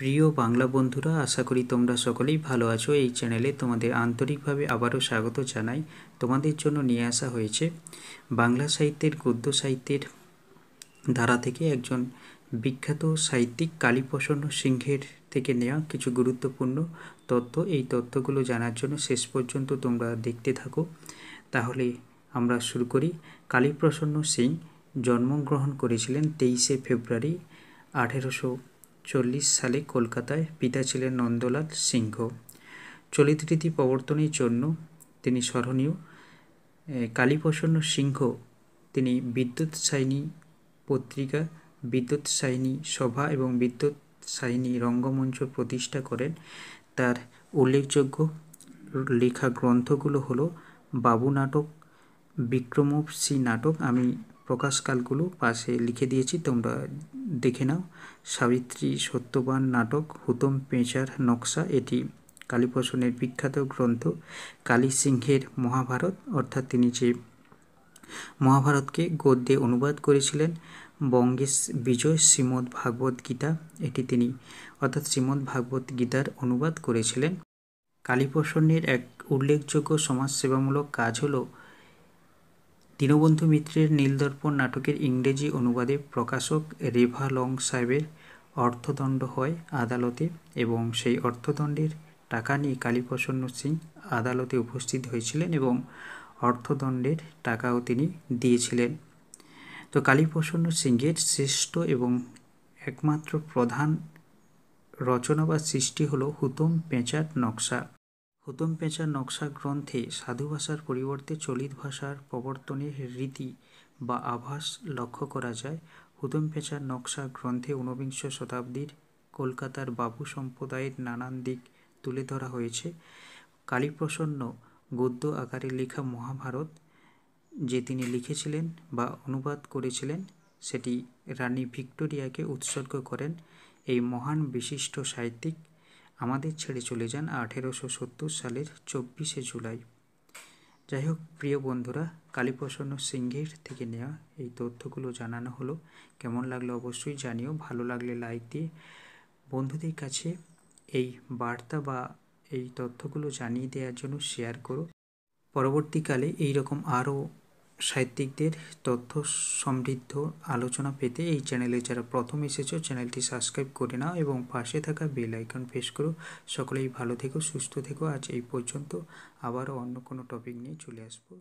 প্রিয় বাংলা বন্ধুরা আশা করি তোমরা সকলেই ভালো আছো এই চ্যানেলে তোমাদের আন্তরিকভাবে আবারও স্বাগত জানাই তোমাদের জন্য নিয়ে আসা হয়েছে বাংলা সাহিত্যের গদ্য সাহিত্যের ধারা থেকে একজন বিখ্যাত সাহিত্যিক কালীপ্রসন্ন সিংহের থেকে নেওয়া কিছু গুরুত্বপূর্ণ তথ্য এই তথ্যগুলো জানার জন্য শেষ পর্যন্ত তোমরা দেখতে থাকো তাহলে আমরা শুরু করি কালীপ্রসন্ন সিং জন্মগ্রহণ করেছিলেন তেইশে ফেব্রুয়ারি আঠেরোশো চল্লিশ সালে কলকাতায় পিতা ছিলেন নন্দলাল সিংহ চলিত রীতি প্রবর্তনের জন্য তিনি স্মরণীয় কালীপ্রসন্ন সিংহ তিনি বিদ্যুৎ সাইনী পত্রিকা বিদ্যুৎ সাইনী সভা এবং বিদ্যুৎ সাইনী রঙ্গমঞ্চ প্রতিষ্ঠা করেন তার উল্লেখযোগ্য লেখা গ্রন্থগুলো হলো বাবু নাটক বিক্রমোপসী নাটক আমি প্রকাশকালগুলো পাশে লিখে দিয়েছি তোমরা দেখে নাও সাবিত্রী সত্যবান নাটক হুতম পেঁচার নকশা এটি কালীপ্রসনের বিখ্যাত গ্রন্থ কালী সিংহের মহাভারত অর্থাৎ তিনি যে মহাভারতকে গদ্যে অনুবাদ করেছিলেন বঙ্গেশ বিজয় শ্রীমদ ভাগবত গীতা এটি তিনি অর্থাৎ শ্রীমদ ভাগবত গীতার অনুবাদ করেছিলেন কালীপ্রসন্নের এক উল্লেখযোগ্য সমাজসেবামূলক কাজ হলো দীনবন্ধু মিত্রের নীলদর্পণ নাটকের ইংরেজি অনুবাদে প্রকাশক রেভা লং সাহেবের অর্থদণ্ড হয় আদালতে এবং সেই অর্থদণ্ডের টাকা নিয়ে কালীপ্রসন্ন সিং আদালতে উপস্থিত হয়েছিলেন এবং অর্থদণ্ডের টাকাও তিনি দিয়েছিলেন তো কালীপ্রসন্ন সিংয়ের শ্রেষ্ঠ এবং একমাত্র প্রধান রচনা বা সৃষ্টি হলো হুতম পেঁচার নকশা প্রথম পেঁচা নকশা গ্রন্থে সাধু ভাষার পরিবর্তে চলিত ভাষার প্রবর্তনের রীতি বা আভাস লক্ষ্য করা যায় হুদম পেঁচা নকশা গ্রন্থে ঊনবিংশ শতাব্দীর কলকাতার বাবু সম্প্রদায়ের নানান দিক তুলে ধরা হয়েছে কালীপ্রসন্ন গদ্য আকারে লেখা মহাভারত যে তিনি লিখেছিলেন বা অনুবাদ করেছিলেন সেটি রানী ভিক্টোরিয়াকে উৎসর্গ করেন এই মহান বিশিষ্ট সাহিত্যিক আমাদের ছেড়ে চলে যান আঠেরোশো সত্তর সালের চব্বিশে জুলাই যাই হোক প্রিয় বন্ধুরা কালীপ্রসন্ন সিংহের থেকে নেওয়া এই তথ্যগুলো জানানো হলো কেমন লাগলো অবশ্যই জানিও ভালো লাগলে লাইক দিয়ে বন্ধুদের কাছে এই বার্তা বা এই তথ্যগুলো জানিয়ে দেওয়ার জন্য শেয়ার করো পরবর্তীকালে এই রকম আরও সাহিত্যিকদের তথ্য সমৃদ্ধ আলোচনা পেতে এই চ্যানেলে যারা প্রথম এসেছো চ্যানেলটি সাবস্ক্রাইব করে নাও এবং পাশে থাকা বেল আইকন প্রেস করো সকলেই ভালো থেকো সুস্থ থেকো আজ এই পর্যন্ত আবারও অন্য কোনো টপিক নিয়ে চলে আসবো